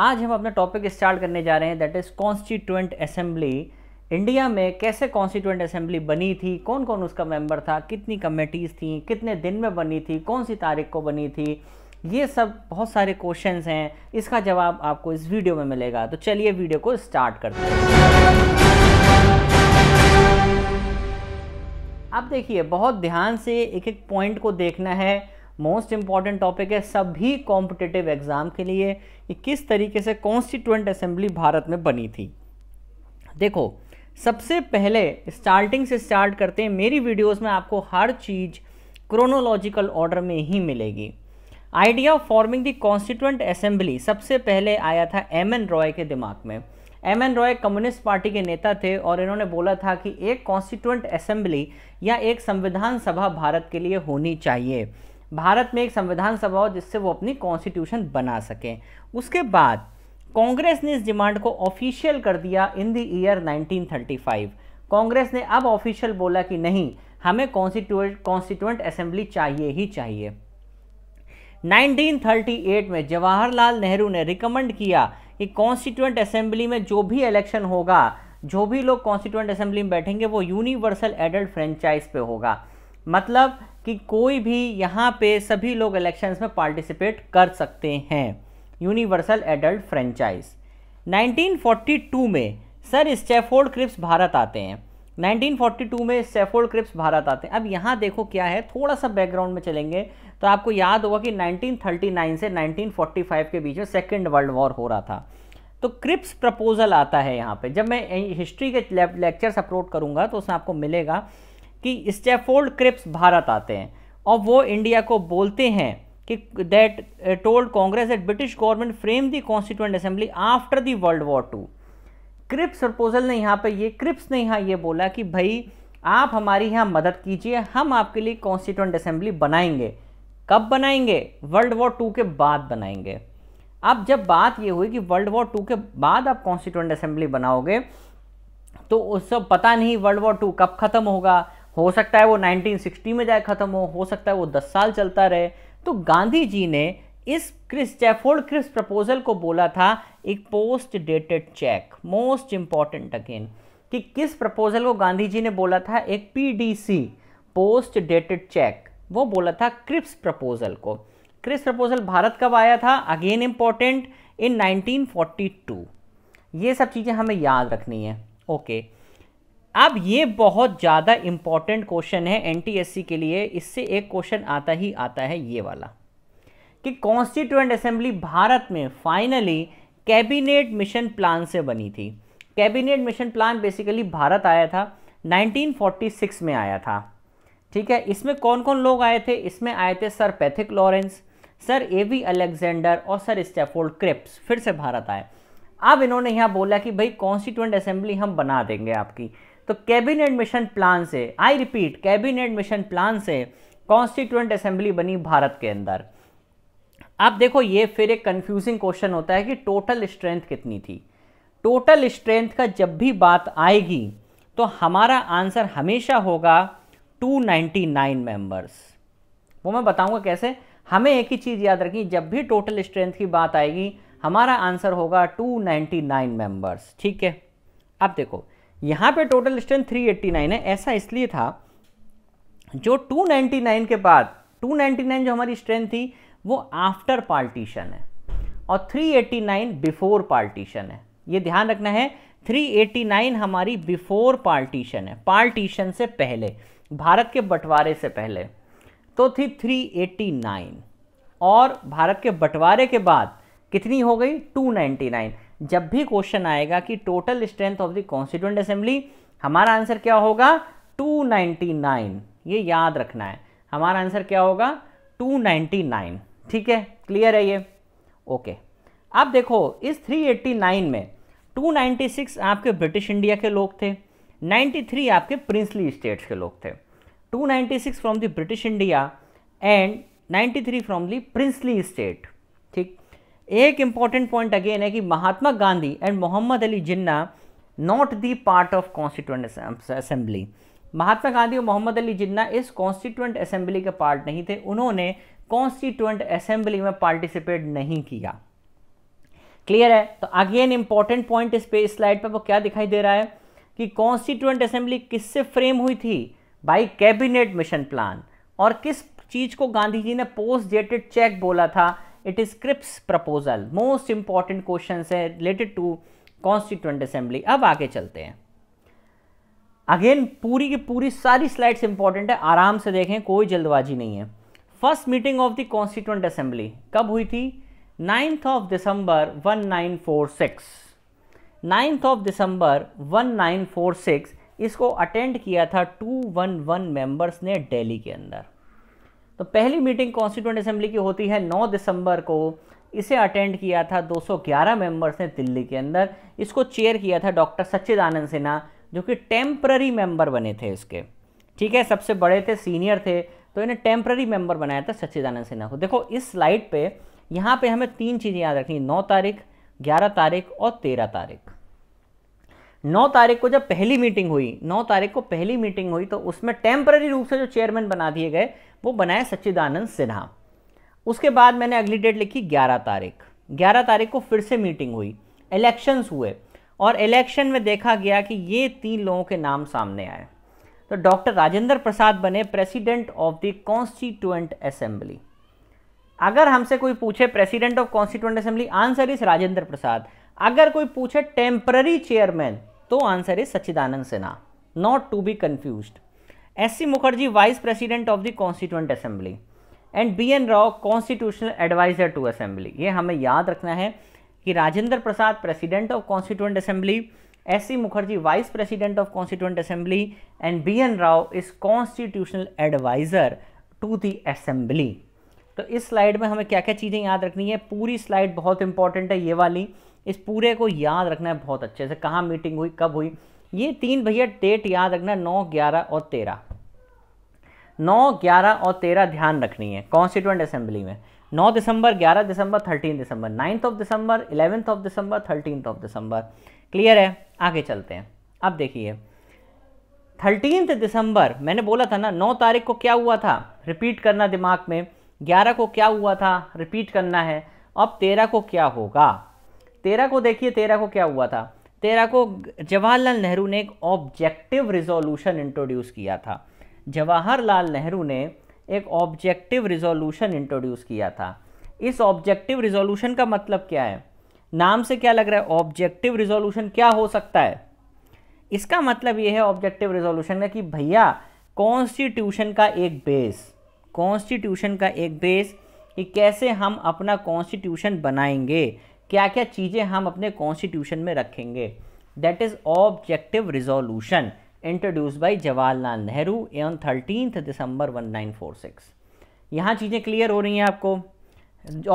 आज हम अपना टॉपिक स्टार्ट करने जा रहे हैं that is constituent assembly India में कैसे कॉन्स्टिट्यूंट असेंबली बनी थी कौन कौन उसका मेंबर था कितनी कमेटीज़ थी कितने दिन में बनी थी कौन सी तारीख को बनी थी ये सब बहुत सारे क्वेश्चंस हैं इसका जवाब आपको इस वीडियो में मिलेगा तो चलिए वीडियो को स्टार्ट करते हैं अब देखिए बहुत ध्यान से एक एक पॉइंट को देखना है मोस्ट इम्पॉर्टेंट टॉपिक है सभी कॉम्पिटिटिव एग्ज़ाम के लिए कि किस तरीके से कॉन्स्टिट्यूंट असेंबली भारत में बनी थी देखो सबसे पहले स्टार्टिंग से स्टार्ट करते हैं मेरी वीडियोस में आपको हर चीज़ क्रोनोलॉजिकल ऑर्डर में ही मिलेगी idea of forming the constituent assembly सबसे पहले आया था एम एन रॉय के दिमाग में M N Roy communist party के नेता थे और इन्होंने बोला था कि एक कॉन्स्टिट्यूंट असेंबली या एक संविधान सभा भारत के लिए होनी चाहिए भारत में एक संविधान सभा हो जिससे वो अपनी कॉन्स्टिट्यूशन बना सकें उसके बाद कांग्रेस ने इस डिमांड को ऑफिशियल कर दिया इन द ईयर 1935 कांग्रेस ने अब ऑफिशियल बोला कि नहीं हमें कॉन्स्टिट्यूट कॉन्स्टिट्यूंट असेंबली चाहिए ही चाहिए 1938 में जवाहरलाल नेहरू ने रिकमेंड किया कि कॉन्स्टिट्यूंट असेंबली में जो भी इलेक्शन होगा जो भी लोग कॉन्स्टिट्यूंट असेंबली में बैठेंगे वो यूनिवर्सल एडल्ट फ्रेंचाइज पे होगा मतलब कि कोई भी यहाँ पे सभी लोग इलेक्शंस में पार्टिसिपेट कर सकते हैं यूनिवर्सल एडल्ट फ्रेंचाइज 1942 में सर स्टेफोर्ड क्रिप्स भारत आते हैं 1942 में स्टेफोर्ड क्रिप्स भारत आते हैं अब यहाँ देखो क्या है थोड़ा सा बैकग्राउंड में चलेंगे तो आपको याद होगा कि 1939 से 1945 के बीच में सेकेंड वर्ल्ड वॉर हो रहा था तो क्रिप्स प्रपोजल आता है यहाँ पे जब मैं हिस्ट्री के लेक्चर्स अपलोड करूँगा तो उसमें आपको मिलेगा कि स्टेफोल्ड क्रिप्स भारत आते हैं और वो इंडिया को बोलते हैं कि that told Congress that British government frame the constituent assembly after the world war two Cripps proposal ने यहाँ पे ये क्रिप्स ने यहाँ ये बोला कि भाई आप हमारी यहाँ मदद कीजिए हम आपके लिए कॉन्स्टिट्यूंट असेंबली बनाएंगे कब बनाएंगे वर्ल्ड वॉर टू के बाद बनाएंगे अब जब बात ये हुई कि वर्ल्ड वॉर टू के बाद आप कॉन्स्टिट्यूंट असेंबली बनाओगे तो उस सब पता नहीं वर्ल्ड वॉर टू कब ख़त्म होगा हो सकता है वो 1960 में जाए ख़त्म हो हो सकता है वो 10 साल चलता रहे तो गांधी जी ने इस क्रिस चैफोर्ड क्रिस प्रपोजल को बोला था एक post dated cheque most important again कि किस प्रपोजल को गांधी जी ने बोला था एक पीडीसी पोस्ट डेटेड चेक वो बोला था क्रिप्स प्रपोजल को क्रिप्स प्रपोजल भारत कब आया था अगेन इम्पॉर्टेंट इन 1942 ये सब चीज़ें हमें याद रखनी है ओके okay. अब ये बहुत ज़्यादा इम्पॉर्टेंट क्वेश्चन है एनटीएससी के लिए इससे एक क्वेश्चन आता ही आता है ये वाला कि कॉन्स्टिट्यूएंट असेंबली भारत में फाइनली कैबिनेट मिशन प्लान से बनी थी cabinet mission plan basically Bharat आया था 1946 में आया था ठीक है इसमें कौन कौन लोग आए थे इसमें आए थे sir Pethick Lawrence sir A V Alexander और सर स्टेफोल्ड क्रिप्स फिर से भारत आए अब इन्होंने यहाँ बोला कि भाई कॉन्स्टिट्यूंट असेंबली हम बना देंगे आपकी तो कैबिनेट मिशन प्लान से I repeat cabinet mission plan से कॉन्स्टिट्यूंट असेंबली बनी भारत के अंदर अब देखो ये फिर एक कंफ्यूजिंग क्वेश्चन होता है कि टोटल स्ट्रेंथ कितनी थी टोटल स्ट्रेंथ का जब भी बात आएगी तो हमारा आंसर हमेशा होगा 299 मेंबर्स वो मैं बताऊंगा कैसे हमें एक ही चीज़ याद रखनी जब भी टोटल स्ट्रेंथ की बात आएगी हमारा आंसर होगा 299 मेंबर्स ठीक है अब देखो यहाँ पे टोटल स्ट्रेंथ 389 है ऐसा इसलिए था जो 299 के बाद 299 जो हमारी स्ट्रेंथ थी वो आफ्टर पार्टीशन है और 389 बिफोर पार्टीशन है ये ध्यान रखना है 389 हमारी बिफोर पार्टीशन है पार्टीशन से पहले भारत के बंटवारे से पहले तो थी 389 और भारत के बंटवारे के बाद कितनी हो गई 299 जब भी क्वेश्चन आएगा कि total strength of the constituent assembly हमारा आंसर क्या होगा 299 ये याद रखना है हमारा आंसर क्या होगा 299 ठीक है क्लियर है ये ओके अब देखो इस 389 में 296 आपके ब्रिटिश इंडिया के लोग थे 93 आपके प्रिंसली स्टेट्स के लोग थे 296 from the British India and 93 from the princely state ठीक एक इंपॉर्टेंट पॉइंट अगेन है कि Mahatma Gandhi and Mohammad Ali Jinnah not the part of constituent assembly Mahatma Gandhi और मोहम्मद अली जिन्ना इस कॉन्स्टिट्यूंट असेंबली का पार्ट नहीं थे उन्होंने कॉन्स्टिट्यूंट असेंबली में पार्टिसिपेट नहीं किया क्लियर है तो अगेन इंपॉर्टेंट पॉइंट इस पे स्लाइड पर वो क्या दिखाई दे रहा है कि कॉन्स्टिट्यूंट असेंबली किससे फ्रेम हुई थी बाई कैबिनेट मिशन प्लान और किस चीज़ को गांधी जी ने पोस्ट डेटेड चेक बोला था it is Cripps proposal most important question है रिलेटेड टू कॉन्स्टिट्यूंट असेंबली अब आगे चलते हैं अगेन पूरी की पूरी सारी स्लाइड्स इंपॉर्टेंट है आराम से देखें कोई जल्दबाजी नहीं है first meeting of the constituent assembly कब हुई थी ninth of December 1946 ninth of December 1946 इसको अटेंड किया था 211 मेंबर्स ने दिल्ली के अंदर तो पहली मीटिंग कॉन्स्टिट्यूंट असेंबली की होती है 9 दिसंबर को इसे अटेंड किया था 211 मेंबर्स ने दिल्ली के अंदर इसको चेयर किया था डॉक्टर सच्चिदानंद सिन्हा जो कि टेम्प्ररी मेंबर बने थे इसके ठीक है सबसे बड़े थे सीनियर थे तो इन्हें टेम्प्ररी मेंबर बनाया था सच्चिदानंद सिन्हा को देखो इस स्लाइड पे यहाँ पे हमें तीन चीज़ें याद रखनी नौ तारीख ग्यारह तारीख और तेरह तारीख नौ तारीख को जब पहली मीटिंग हुई नौ तारीख को पहली मीटिंग हुई तो उसमें टेम्पररी रूप से जो चेयरमैन बना दिए गए वो बनाए सच्चिदानंद सिन्हा उसके बाद मैंने अगली डेट लिखी ग्यारह तारीख ग्यारह तारीख को फिर से मीटिंग हुई इलेक्शंस हुए और इलेक्शन में देखा गया कि ये तीन लोगों के नाम सामने आए तो डॉक्टर राजेंद्र प्रसाद बने president of the constituent assembly अगर हमसे कोई पूछे president of constituent assembly answer is Rajendra Prasad अगर कोई पूछे टेम्पररी चेयरमैन तो answer is Sachchidananda Sinha not to be confuse S C Mukherjee vice president of the constituent assembly and B N Rao constitutional adviser to assembly ये हमें याद रखना है कि Rajendra Prasad president of constituent assembly S C Mukherjee vice president of constituent assembly and B N Rao is constitutional adviser to the assembly तो इस slide में हमें क्या क्या चीज़ें याद रखनी है पूरी स्लाइड बहुत इंपॉर्टेंट है ये वाली इस पूरे को याद रखना है बहुत अच्छे से कहाँ मीटिंग हुई कब हुई ये तीन भैया डेट याद रखना है नौ ग्यारह और तेरह नौ ग्यारह और तेरह ध्यान रखनी है कॉन्स्टिट्यूंट असेंबली में नौ दिसंबर ग्यारह दिसंबर thirteen December ninth of December eleventh of December thirteen of December clear है आगे चलते हैं अब देखिए थर्टीनथ दिसंबर मैंने बोला था ना नौ तारीख को क्या हुआ था रिपीट करना दिमाग में ग्यारह को क्या हुआ था रिपीट करना है अब तेरह को क्या होगा तेरह को देखिए तेरह को क्या हुआ था तेरह को जवाहरलाल नेहरू ने एक ऑब्जेक्टिव रिजोल्यूशन इंट्रोड्यूस किया था जवाहरलाल नेहरू ने एक ऑब्जेक्टिव रिजोल्यूशन इंट्रोड्यूस किया था इस ऑब्जेक्टिव रिजोल्यूशन का मतलब क्या है नाम से क्या लग रहा है ऑब्जेक्टिव रिजोल्यूशन क्या हो सकता है इसका मतलब ये है ऑब्जेक्टिव रिजोल्यूशन का कि भैया कॉन्स्टिट्यूशन का एक बेस कॉन्स्टिट्यूशन का एक बेस कि कैसे हम अपना कॉन्स्टिट्यूशन बनाएंगे क्या क्या चीज़ें हम अपने कॉन्स्टिट्यूशन में रखेंगे that is objective resolution introduce by Jawaharlal Nehru on thirteen December 1946 यहाँ चीज़ें क्लियर हो रही हैं आपको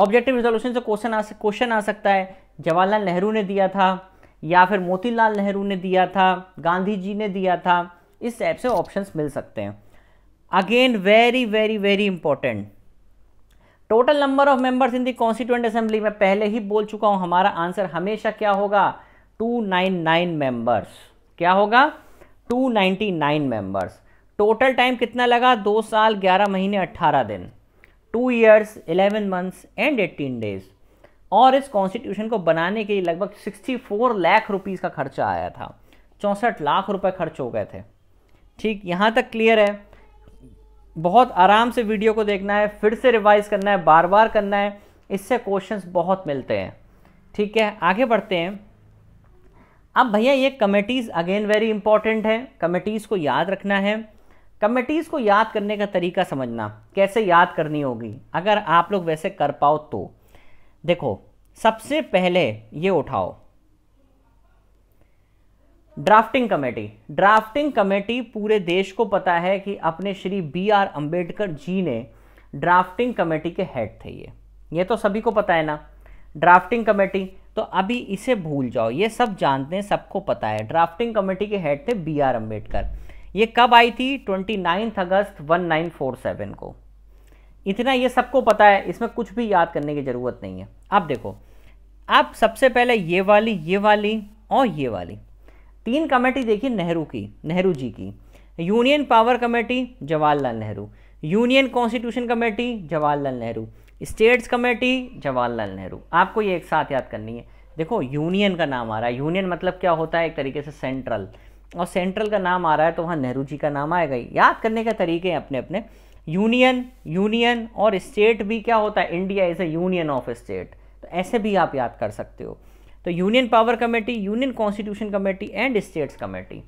ऑब्जेक्टिव रिजोल्यूशन से क्वेश्चन आ क्वेश्चन आ सकता है जवाहरलाल नेहरू ने दिया था या फिर मोतीलाल नेहरू ने दिया था गांधी जी ने दिया था इस टाइप से ऑप्शंस मिल सकते हैं again very very very important total number of members in the constituent assembly मैं पहले ही बोल चुका हूं हमारा आंसर हमेशा क्या होगा 299 मेंबर्स क्या होगा 299 मेंबर्स टोटल टाइम कितना लगा दो साल ग्यारह महीने अट्ठारह दिन two years eleven months and eighteen days और इस कॉन्स्टिट्यूशन को बनाने के लिए लगभग 64 लाख रुपीस का खर्चा आया था चौंसठ लाख रुपए खर्च हो गए थे ठीक यहाँ तक क्लियर है बहुत आराम से वीडियो को देखना है फिर से रिवाइज करना है बार बार करना है इससे क्वेश्चंस बहुत मिलते हैं ठीक है आगे बढ़ते हैं अब भैया ये कमेटीज़ अगेन वेरी इंपॉर्टेंट है कमेटीज़ को याद रखना है कमेटीज़ को याद करने का तरीका समझना कैसे याद करनी होगी अगर आप लोग वैसे कर पाओ तो देखो सबसे पहले ये उठाओ ड्राफ्टिंग कमेटी ड्राफ्टिंग कमेटी पूरे देश को पता है कि अपने श्री बी आर अम्बेडकर जी ने ड्राफ्टिंग कमेटी के हेड थे ये ये तो सभी को पता है ना ड्राफ्टिंग कमेटी तो अभी इसे भूल जाओ ये सब जानते हैं सबको पता है ड्राफ्टिंग कमेटी के हेड थे बी आर अम्बेडकर ये कब आई थी twenty ninth August one nine four seven को इतना ये सबको पता है इसमें कुछ भी याद करने की ज़रूरत नहीं है अब देखो आप सबसे पहले ये वाली ये वाली और ये वाली तीन कमेटी देखी नेहरू की नेहरू जी की union power committee Jawaharlal Nehru union constitution committee Jawaharlal Nehru states committee Jawaharlal Nehru आपको ये एक साथ याद करनी है देखो यूनियन का नाम आ रहा है यूनियन मतलब क्या होता है एक तरीके से सेंट्रल और सेंट्रल का नाम आ रहा है तो वहाँ नेहरू जी का नाम आएगा ही याद करने का तरीके हैं अपने अपने यूनियन यूनियन और स्टेट भी क्या होता है India is a union of state तो ऐसे भी आप याद कर सकते हो तो union power committee union constitution committee and states committee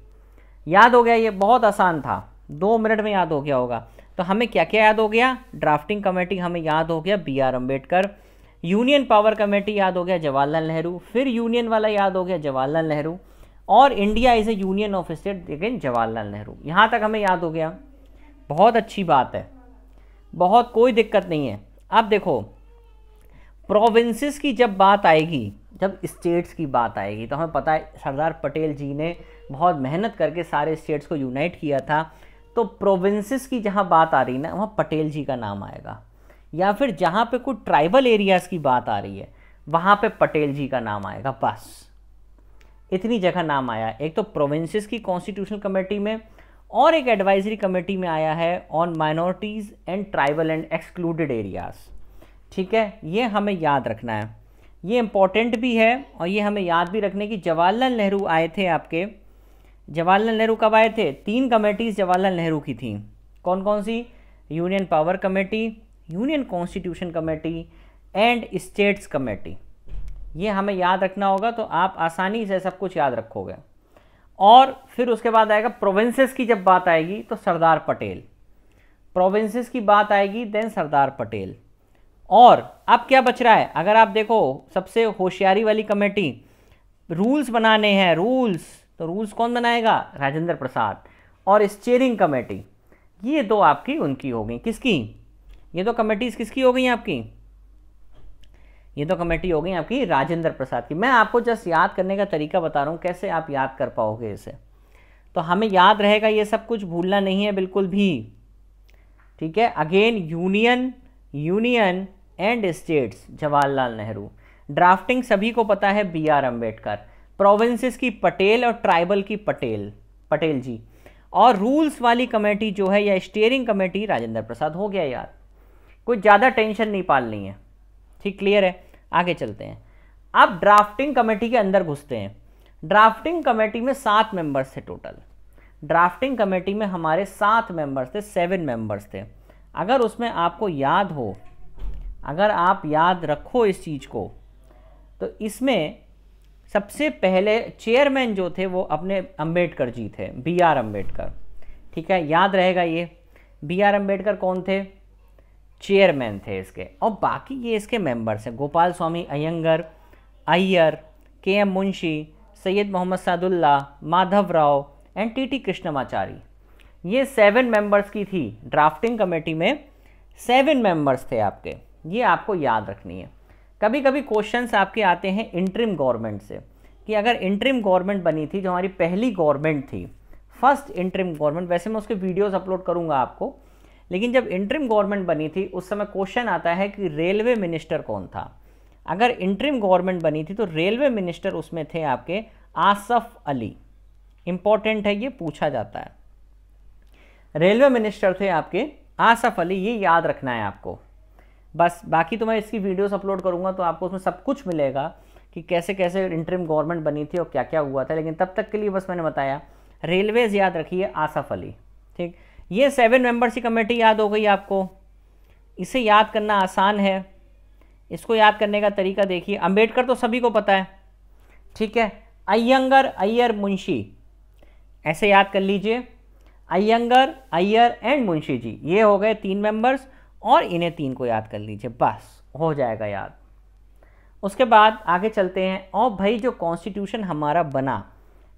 याद हो गया ये बहुत आसान था दो मिनट में याद हो गया होगा तो हमें क्या क्या याद हो गया ड्राफ्टिंग कमेटी हमें याद हो गया B R Ambedkar union power committee याद हो गया जवाहरलाल नेहरू फिर यूनियन वाला याद हो गया जवाहरलाल नेहरू और India is a union of state again Jawaharlal Nehru यहाँ तक हमें याद हो गया बहुत अच्छी बात है बहुत कोई दिक्कत नहीं है अब देखो प्रोविंसेस की जब बात आएगी जब स्टेट्स की बात आएगी तो हमें पता है सरदार पटेल जी ने बहुत मेहनत करके सारे स्टेट्स को यूनाइट किया था तो प्रोविंसेस की जहाँ बात आ रही है ना वहाँ पटेल जी का नाम आएगा या फिर जहाँ पे कोई ट्राइबल एरियाज़ की बात आ रही है वहाँ पे पटेल जी का नाम आएगा बस इतनी जगह नाम आया एक तो प्रोविंसेस की कॉन्स्टिट्यूशनल कमेटी में और एक एडवाइजरी कमेटी में आया है on minorities and tribal and excluded areas ठीक है ये हमें याद रखना है ये इम्पॉर्टेंट भी है और ये हमें याद भी रखने की जवाहरलाल नेहरू आए थे आपके जवाहरलाल नेहरू कब आए थे तीन कमेटीज़ जवाहरलाल नेहरू की थी कौन कौन सी union power committee union constitution committee and states committee ये हमें याद रखना होगा तो आप आसानी से सब कुछ याद रखोगे और फिर उसके बाद आएगा प्रोविंसेस की जब बात आएगी तो सरदार पटेल प्रोविंसेस की बात आएगी देन सरदार पटेल और अब क्या बच रहा है अगर आप देखो सबसे होशियारी वाली कमेटी रूल्स बनाने हैं रूल्स तो रूल्स कौन बनाएगा राजेंद्र प्रसाद और स्टेयरिंग कमेटी ये दो आपकी उनकी हो गई किसकी ये दो कमेटीज़ किसकी हो गई आपकी ये दो कमेटी हो गई आपकी राजेंद्र प्रसाद की मैं आपको जस्ट याद करने का तरीका बता रहा हूँ कैसे आप याद कर पाओगे इसे तो हमें याद रहेगा ये सब कुछ भूलना नहीं है बिल्कुल भी ठीक है again union union and states Jawaharlal Nehru drafting सभी को पता है बी आर अम्बेडकर प्रोविंसेस की पटेल और ट्राइबल की पटेल पटेल जी और रूल्स वाली कमेटी जो है या स्टेयरिंग कमेटी राजेंद्र प्रसाद हो गया यार कोई ज़्यादा टेंशन नहीं पालनी है ठीक क्लियर है आगे चलते हैं अब ड्राफ्टिंग कमेटी के अंदर घुसते हैं ड्राफ्टिंग कमेटी में सात मेंबर्स थे टोटल ड्राफ्टिंग कमेटी में हमारे सात मेंबर्स थे सेवन मेंबर्स थे अगर उसमें आपको याद हो अगर आप याद रखो इस चीज़ को तो इसमें सबसे पहले चेयरमैन जो थे वो अपने अंबेडकर जी थे बी आर अम्बेडकर ठीक है याद रहेगा ये बी आर अम्बेडकर कौन थे चेयरमैन थे इसके और बाकी ये इसके मेंबर्स हैं गोपाल स्वामी अयंगर अय्यर के M Munshi Syed Mohammad Sadulla Madhav Rao and T T Krishnamachari ये सेवन मेंबर्स की थी ड्राफ्टिंग कमेटी में सेवन मेंबर्स थे आपके ये आपको याद रखनी है कभी कभी क्वेश्चंस आपके आते हैं इंट्रीम गवर्नमेंट से कि अगर इंट्रीम गवर्नमेंट बनी थी जो हमारी पहली गवर्नमेंट थी फर्स्ट इंट्रीम गवर्नमेंट वैसे मैं उसके वीडियोस अपलोड करूंगा आपको लेकिन जब इंट्रीम गवर्नमेंट बनी थी उस समय क्वेश्चन आता है कि रेलवे मिनिस्टर कौन था अगर इंट्रीम गवर्नमेंट बनी थी तो रेलवे मिनिस्टर उसमें थे आपके आसफ अली इम्पॉर्टेंट है ये पूछा जाता है रेलवे मिनिस्टर थे आपके आसफ अली ये याद रखना है आपको बस बाकी तो मैं इसकी वीडियोस अपलोड करूँगा तो आपको उसमें सब कुछ मिलेगा कि कैसे कैसे इंटरिम गवर्नमेंट बनी थी और क्या क्या हुआ था लेकिन तब तक के लिए बस मैंने बताया रेलवेज़ याद रखिए आसफ अली ठीक ये सेवन मेंबर्स की कमेटी याद हो गई आपको इसे याद करना आसान है इसको याद करने का तरीका देखिए अम्बेडकर तो सभी को पता है ठीक है अयंगर अय्यर मुंशी ऐसे याद कर लीजिए अयंगर अय्यर एंड मुंशी जी ये हो गए तीन मेंबर्स और इन्हें तीन को याद कर लीजिए बस हो जाएगा याद उसके बाद आगे चलते हैं और भाई जो कॉन्स्टिट्यूशन हमारा बना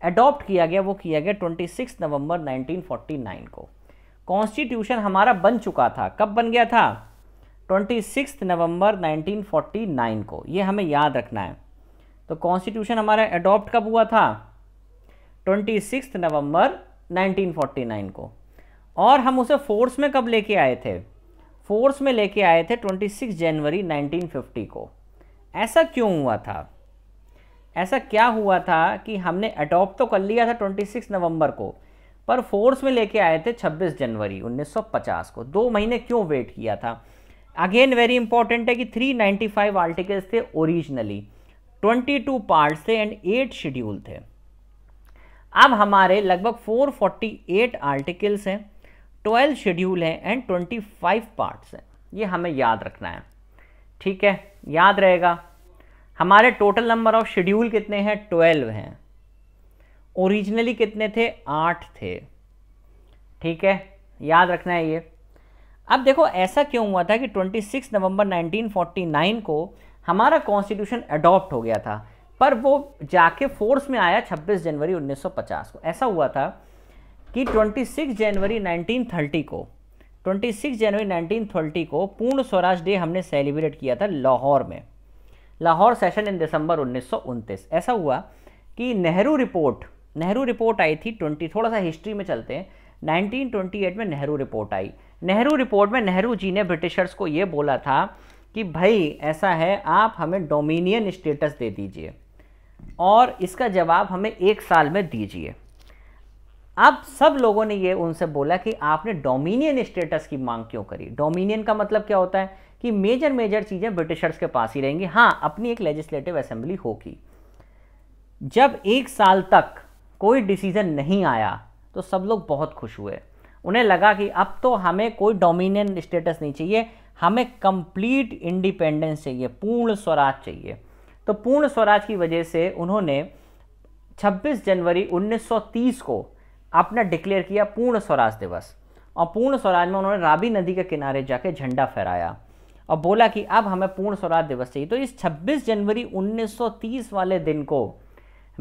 एडॉप्ट किया गया वो किया गया 26 नवंबर 1949 को कॉन्स्टिट्यूशन हमारा बन चुका था कब बन गया था 26 नवंबर 1949 को ये हमें याद रखना है तो कॉन्स्टिट्यूशन हमारा एडॉप्ट कब हुआ था 26 नवंबर 1949 को और हम उसे फोर्स में कब लेके आए थे फोर्स में लेके आए थे 26 जनवरी 1950 को ऐसा क्यों हुआ था ऐसा क्या हुआ था कि हमने अडॉप्ट तो कर लिया था 26 नवंबर को पर फोर्स में लेके आए थे 26 जनवरी 1950 को दो महीने क्यों वेट किया था अगेन वेरी इंपॉर्टेंट है कि 395 आर्टिकल्स थे ओरिजिनली 22 पार्ट्स थे एंड 8 शेड्यूल थे अब हमारे लगभग 448 आर्टिकल्स हैं ट्वेल्व शेड्यूल हैं एंड ट्वेंटी फाइव पार्ट्स हैं ये हमें याद रखना है ठीक है याद रहेगा हमारे टोटल नंबर ऑफ शेड्यूल कितने हैं ट्वेल्व हैं ओरिजिनली कितने थे आठ थे ठीक है याद रखना है ये अब देखो ऐसा क्यों हुआ था कि 26 नवंबर 1949 को हमारा कॉन्स्टिट्यूशन अडॉप्ट हो गया था पर वो जाके फोर्स में आया 26 जनवरी 1950 को ऐसा हुआ था कि 26 जनवरी 1930 को 26 जनवरी 1930 को पूर्ण स्वराज डे हमने सेलिब्रेट किया था लाहौर में लाहौर सेशन इन दिसंबर उन्नीस ऐसा हुआ कि नेहरू रिपोर्ट नेहरू रिपोर्ट आई थी 20 थोड़ा सा हिस्ट्री में चलते हैं 1928 में नेहरू रिपोर्ट आई नेहरू रिपोर्ट में नेहरू जी ने ब्रिटिशर्स को ये बोला था कि भाई ऐसा है आप हमें डोमिनियन स्टेटस दे दीजिए और इसका जवाब हमें एक साल में दीजिए अब सब लोगों ने ये उनसे बोला कि आपने डोमिनियन स्टेटस की मांग क्यों करी डोमिनियन का मतलब क्या होता है कि मेजर मेजर चीज़ें ब्रिटिशर्स के पास ही रहेंगी हाँ अपनी एक लेजिस्लेटिव असेंबली होगी जब एक साल तक कोई डिसीजन नहीं आया तो सब लोग बहुत खुश हुए उन्हें लगा कि अब तो हमें कोई डोमिनियन स्टेटस नहीं चाहिए हमें कंप्लीट इंडिपेंडेंस चाहिए पूर्ण स्वराज चाहिए तो पूर्ण स्वराज की वजह से उन्होंने 26 जनवरी 1930 को अपना डिक्लेयर किया पूर्ण स्वराज दिवस और पूर्ण स्वराज में उन्होंने राबी नदी के किनारे जाके झंडा फहराया और बोला कि अब हमें पूर्ण स्वराज दिवस चाहिए तो इस 26 जनवरी 1930 वाले दिन को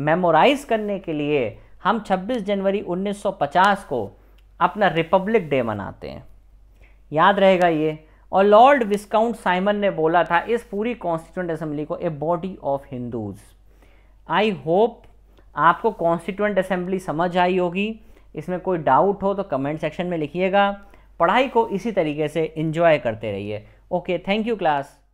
मेमोराइज करने के लिए हम 26 जनवरी 1950 को अपना रिपब्लिक डे मनाते हैं याद रहेगा ये और लॉर्ड विस्काउंट साइमन ने बोला था इस पूरी कॉन्स्टिट्यूंट असेंबली को a body of Hindus I hope आपको कॉन्स्टिट्यूंट असेंबली समझ आई होगी इसमें कोई डाउट हो तो कमेंट सेक्शन में लिखिएगा पढ़ाई को इसी तरीके से इन्जॉय करते रहिए ओके थैंक यू क्लास